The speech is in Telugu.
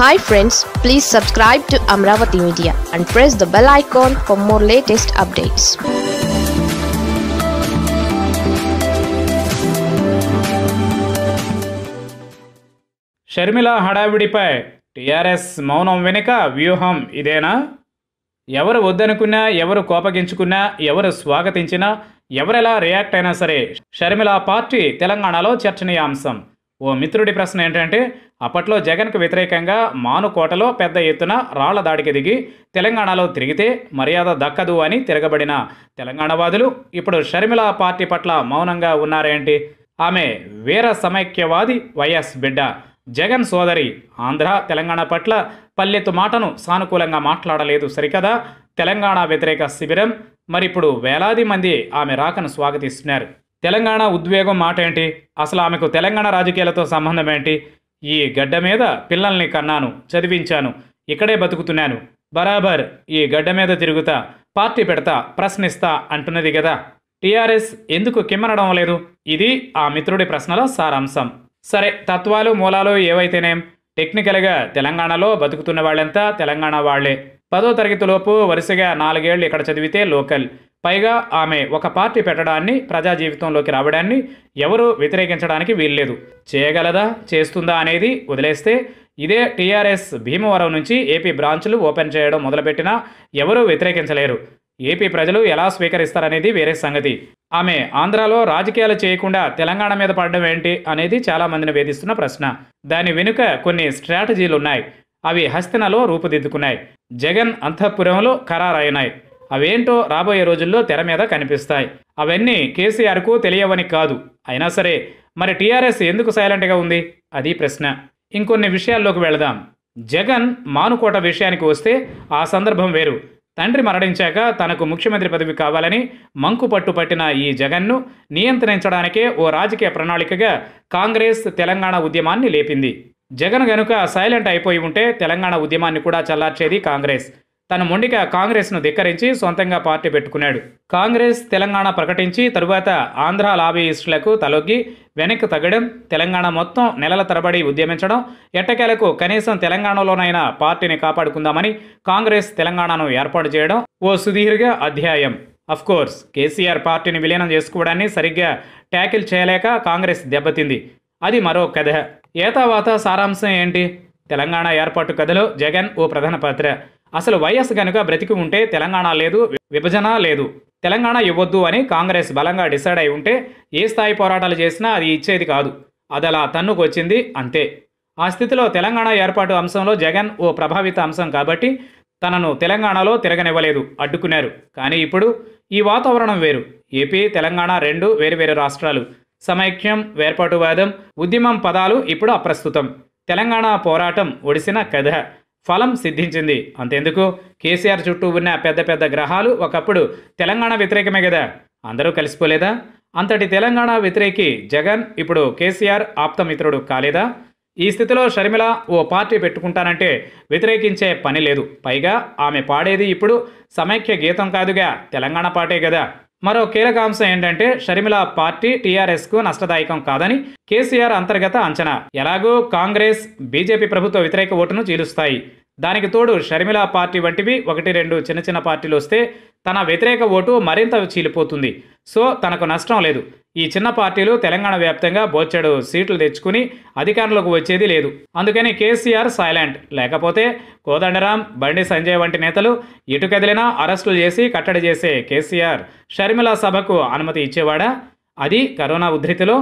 hi friends please subscribe to Amaravati media and press the bell icon for more latest updates Sharmila హడావిడిపై టీఆర్ఎస్ మౌనం వెనుక వ్యూహం ఇదేనా ఎవరు వద్దనుకున్నా ఎవరు కోపగించుకున్నా ఎవరు స్వాగతించినా ఎవరెలా రియాక్ట్ అయినా సరే షర్మిల పార్టీ తెలంగాణలో చర్చనీయాంశం ఓ మిత్రుడి ప్రశ్న ఏంటంటే అప్పట్లో జగన్కు వ్యతిరేకంగా మానుకోటలో పెద్ద ఎత్తున రాళ్ల దాడికి దిగి తెలంగాణలో తిరిగితే మర్యాద దక్కదు అని తిరగబడిన తెలంగాణవాదులు ఇప్పుడు షర్మిల పార్టీ పట్ల మౌనంగా ఉన్నారేంటి ఆమె వీర సమైక్యవాది వైఎస్ బిడ్డ జగన్ సోదరి ఆంధ్ర తెలంగాణ పట్ల పల్లెత్తు మాటను సానుకూలంగా మాట్లాడలేదు సరికదా తెలంగాణ వ్యతిరేక శిబిరం మరిప్పుడు వేలాది మంది ఆమె రాకను స్వాగతిస్తున్నారు తెలంగాణ ఉద్వేగం మాట ఏంటి అసలు ఆమెకు తెలంగాణ రాజకీయాలతో సంబంధం ఏంటి ఈ గడ్డ మీద పిల్లల్ని కన్నాను చదివించాను ఇక్కడే బతుకుతున్నాను బరాబర్ ఈ గడ్డ మీద తిరుగుతా పార్టీ పెడతా ప్రశ్నిస్తా అంటున్నది కదా టీఆర్ఎస్ ఎందుకు కిమ్మనడం లేదు ఇది ఆ మిత్రుడి ప్రశ్నల సారాంశం సరే తత్వాలు మూలాలు ఏవైతేనేం టెక్నికల్గా తెలంగాణలో బతుకుతున్న వాళ్ళంతా తెలంగాణ వాళ్లే పదో తరగతిలోపు వరుసగా నాలుగేళ్లు ఇక్కడ చదివితే లోకల్ పైగా ఆమె ఒక పార్టీ పెట్టడాన్ని ప్రజా జీవితంలోకి రావడాన్ని ఎవరూ వ్యతిరేకించడానికి వీల్లేదు చేయగలదా చేస్తుందా అనేది వదిలేస్తే ఇదే టీఆర్ఎస్ భీమవరం నుంచి ఏపీ బ్రాంచ్లు ఓపెన్ చేయడం మొదలుపెట్టినా ఎవరూ వ్యతిరేకించలేరు ఏపీ ప్రజలు ఎలా స్వీకరిస్తారనేది వేరే సంగతి ఆమె ఆంధ్రాలో రాజకీయాలు చేయకుండా తెలంగాణ మీద పడడం ఏంటి అనేది చాలామందిని వేధిస్తున్న ప్రశ్న దాని వెనుక కొన్ని స్ట్రాటజీలున్నాయి అవి హస్తినలో రూపుదిద్దుకున్నాయి జగన్ అంతఃపురంలో ఖరారైనాయి అవేంటో రాబోయే రోజుల్లో తెర మీద కనిపిస్తాయి అవన్నీ కేసీఆర్కు తెలియవని కాదు అయినా సరే మరి టీఆర్ఎస్ ఎందుకు సైలెంట్గా ఉంది అది ప్రశ్న ఇంకొన్ని విషయాల్లోకి వెళదాం జగన్ మానుకోట విషయానికి వస్తే ఆ సందర్భం వేరు తండ్రి మరణించాక తనకు ముఖ్యమంత్రి పదవి కావాలని మంకు పట్టు పట్టిన ఈ జగన్ను నియంత్రించడానికే ఓ రాజకీయ ప్రణాళికగా కాంగ్రెస్ తెలంగాణ ఉద్యమాన్ని లేపింది జగన్ గనుక సైలెంట్ అయిపోయి ఉంటే తెలంగాణ ఉద్యమాన్ని కూడా చల్లార్చేది కాంగ్రెస్ తన మొండిక కాంగ్రెస్ను ధిక్కరించి సొంతంగా పార్టీ పెట్టుకున్నాడు కాంగ్రెస్ తెలంగాణ ప్రకటించి తరువాత ఆంధ్ర లాబీయిస్టులకు తలొగ్గి వెనక్కి తగ్గడం తెలంగాణ మొత్తం నెలల తరబడి ఉద్యమించడం ఎట్టకేలకు కనీసం తెలంగాణలోనైనా పార్టీని కాపాడుకుందామని కాంగ్రెస్ తెలంగాణను ఏర్పాటు చేయడం ఓ సుదీర్ఘ అధ్యాయం అఫ్కోర్స్ కేసీఆర్ పార్టీని విలీనం చేసుకోవడాన్ని సరిగ్గా ట్యాకిల్ చేయలేక కాంగ్రెస్ దెబ్బతింది అది మరో కథ ఏతావాత సారాంశం ఏంటి తెలంగాణ ఏర్పాటు కథలో జగన్ ఓ ప్రధాన పాత్ర అసలు వైఎస్ కనుక బ్రతికి ఉంటే తెలంగాణ లేదు విభజన లేదు తెలంగాణ ఇవ్వద్దు అని కాంగ్రెస్ బలంగా డిసైడ్ అయి ఉంటే ఏ స్థాయి పోరాటాలు చేసినా అది ఇచ్చేది కాదు అది అలా తన్నుకొచ్చింది అంతే ఆ స్థితిలో తెలంగాణ ఏర్పాటు అంశంలో జగన్ ఓ ప్రభావిత అంశం కాబట్టి తనను తెలంగాణలో తిరగనివ్వలేదు అడ్డుకున్నారు కానీ ఇప్పుడు ఈ వాతావరణం వేరు ఏపీ తెలంగాణ రెండు వేరువేరు రాష్ట్రాలు సమైక్యం వేర్పాటువాదం ఉద్యమం పదాలు ఇప్పుడు అప్రస్తుతం తెలంగాణ పోరాటం ఒడిసిన కథ ఫలం సిద్ధించింది అంతేందుకు కేసీఆర్ చుట్టూ ఉన్న పెద్ద పెద్ద గ్రహాలు ఒకప్పుడు తెలంగాణ వ్యతిరేకమే కదా అందరూ కలిసిపోలేదా అంతటి తెలంగాణ వ్యతిరేకి జగన్ ఇప్పుడు కేసీఆర్ ఆప్తమిత్రుడు కాలేదా ఈ స్థితిలో షర్మిల ఓ పార్టీ పెట్టుకుంటానంటే వ్యతిరేకించే పని లేదు పైగా ఆమె పాడేది ఇప్పుడు సమైక్య గీతం కాదుగా తెలంగాణ పాటే కదా మరో కీలక అంశం ఏంటంటే షర్మిల పార్టీ టీఆర్ఎస్కు నష్టదాయకం కాదని కేసీఆర్ అంతర్గత అంచనా ఎలాగూ కాంగ్రెస్ బీజేపీ ప్రభుత్వ వ్యతిరేక ఓటును చీలుస్తాయి దానికి తోడు షర్మిల పార్టీ వంటివి ఒకటి రెండు చిన్న చిన్న పార్టీలు వస్తే తన వ్యతిరేక ఓటు మరింత చీలిపోతుంది సో తనకు నష్టం లేదు ఈ చిన్న పార్టీలు తెలంగాణ వ్యాప్తంగా బోచ్చడు సీట్లు తెచ్చుకుని అధికారంలోకి వచ్చేది లేదు అందుకని కేసీఆర్ సైలెంట్ లేకపోతే కోదండరాం బండి సంజయ్ వంటి నేతలు ఇటు కదిలినా అరెస్టులు చేసి కట్టడి చేసే కేసీఆర్ షర్మిల సభకు అనుమతి ఇచ్చేవాడా అది కరోనా ఉద్ధృతిలో